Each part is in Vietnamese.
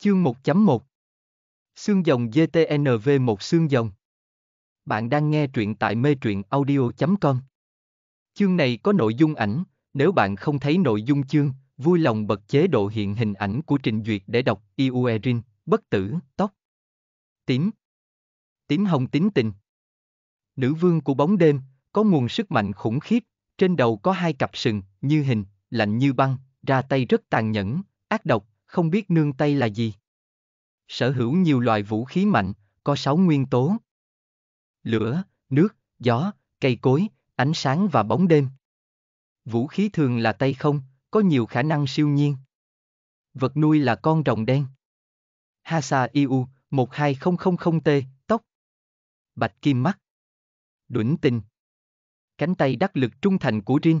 Chương 1.1 Xương dòng GTNV1 xương dòng Bạn đang nghe truyện tại mê truyện audio.com Chương này có nội dung ảnh, nếu bạn không thấy nội dung chương, vui lòng bật chế độ hiện hình ảnh của trình duyệt để đọc Iuerin, bất tử, tóc Tím Tím hồng tím tình Nữ vương của bóng đêm, có nguồn sức mạnh khủng khiếp, trên đầu có hai cặp sừng, như hình, lạnh như băng, ra tay rất tàn nhẫn, ác độc, không biết nương tay là gì. Sở hữu nhiều loại vũ khí mạnh, có sáu nguyên tố. Lửa, nước, gió, cây cối, ánh sáng và bóng đêm. Vũ khí thường là tay không, có nhiều khả năng siêu nhiên. Vật nuôi là con rồng đen. Hasa IU 12000T, tóc. Bạch kim mắt. Đuẩn tình. Cánh tay đắc lực trung thành của Rin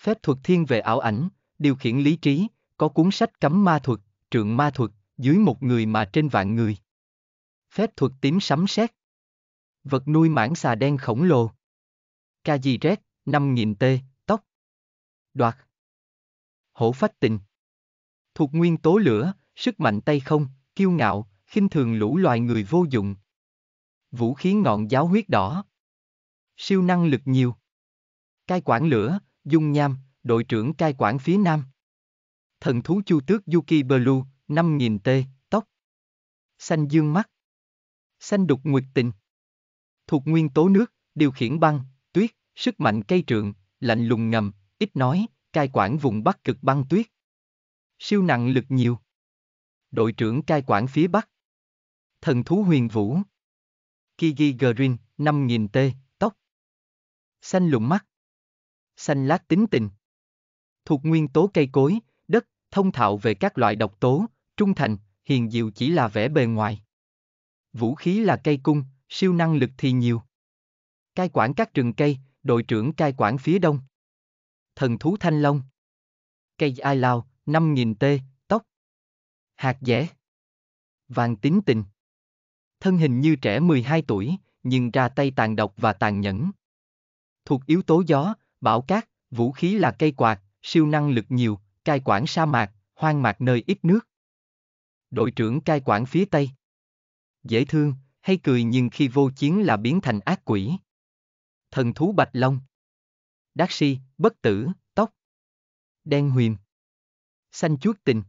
Phép thuật thiên về ảo ảnh, điều khiển lý trí, có cuốn sách cấm ma thuật, trượng ma thuật, dưới một người mà trên vạn người. Phép thuật tím sấm sét. Vật nuôi mãng xà đen khổng lồ. Ca gì rét, 5.000 tê, tóc. Đoạt. Hổ phách tình. Thuộc nguyên tố lửa, sức mạnh tay không, kiêu ngạo, khinh thường lũ loài người vô dụng. Vũ khí ngọn giáo huyết đỏ. Siêu năng lực nhiều. Cai quản lửa, dung nham, đội trưởng cai quản phía nam thần thú chu tước Yuki Blue, 000 t, tóc. Xanh dương mắt. Xanh đục nguyệt tình. Thuộc nguyên tố nước, điều khiển băng, tuyết, sức mạnh cây trượng, lạnh lùng ngầm, ít nói, cai quản vùng bắc cực băng tuyết. Siêu nặng lực nhiều. Đội trưởng cai quản phía bắc. Thần thú huyền vũ. Kigi Green, 000 t, tóc. Xanh lùng mắt. Xanh lát tính tình. Thuộc nguyên tố cây cối, thông thạo về các loại độc tố, trung thành, hiền diệu chỉ là vẻ bề ngoài. Vũ khí là cây cung, siêu năng lực thì nhiều. Cai quản các rừng cây, đội trưởng cai quản phía đông. Thần thú thanh long. Cây ai lao, 5.000 tê, tóc. Hạt dẻ. Vàng tính tình. Thân hình như trẻ 12 tuổi, nhưng ra tay tàn độc và tàn nhẫn. Thuộc yếu tố gió, bão cát, vũ khí là cây quạt, siêu năng lực nhiều, cai quản sa mạc, hoang mạc nơi ít nước. Đội trưởng cai quản phía Tây. Dễ thương, hay cười nhưng khi vô chiến là biến thành ác quỷ. Thần thú Bạch Long. Đắc si, bất tử, tóc. Đen huyền. Xanh chuốt tình.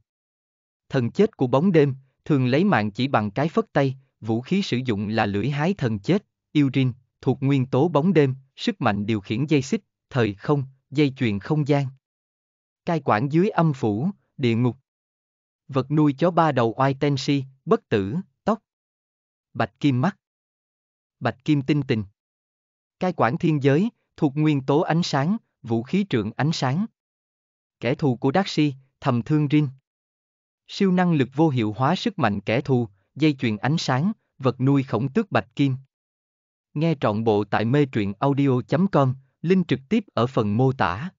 Thần chết của bóng đêm, thường lấy mạng chỉ bằng cái phất tay, vũ khí sử dụng là lưỡi hái thần chết, Ilrin, thuộc nguyên tố bóng đêm, sức mạnh điều khiển dây xích, thời không, dây chuyền không gian cai quản dưới âm phủ, địa ngục. Vật nuôi chó ba đầu oai ten si, bất tử, tóc. Bạch kim mắt. Bạch kim tinh tình. Cai quản thiên giới, thuộc nguyên tố ánh sáng, vũ khí trượng ánh sáng. Kẻ thù của Đắc Si, thầm thương rin. Siêu năng lực vô hiệu hóa sức mạnh kẻ thù, dây chuyền ánh sáng, vật nuôi khổng tước bạch kim. Nghe trọn bộ tại mê truyện audio.com, link trực tiếp ở phần mô tả.